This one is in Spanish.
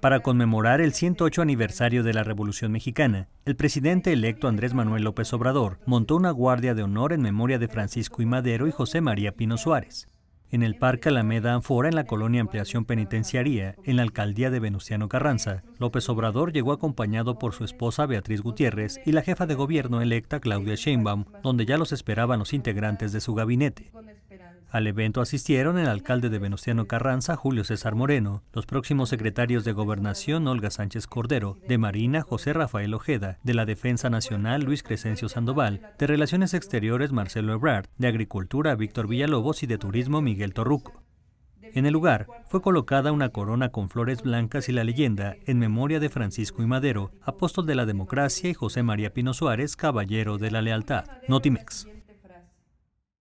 Para conmemorar el 108 aniversario de la Revolución Mexicana, el presidente electo Andrés Manuel López Obrador montó una guardia de honor en memoria de Francisco I. Madero y José María Pino Suárez. En el Parque Alameda Anfora, en la colonia Ampliación Penitenciaria en la alcaldía de Venustiano Carranza, López Obrador llegó acompañado por su esposa Beatriz Gutiérrez y la jefa de gobierno electa Claudia Sheinbaum, donde ya los esperaban los integrantes de su gabinete. Al evento asistieron el alcalde de Venustiano Carranza, Julio César Moreno, los próximos secretarios de Gobernación, Olga Sánchez Cordero, de Marina, José Rafael Ojeda, de la Defensa Nacional, Luis Crescencio Sandoval, de Relaciones Exteriores, Marcelo Ebrard, de Agricultura, Víctor Villalobos y de Turismo, Miguel Torruco. En el lugar fue colocada una corona con flores blancas y la leyenda en memoria de Francisco y Madero, apóstol de la democracia y José María Pino Suárez, caballero de la lealtad. Notimex.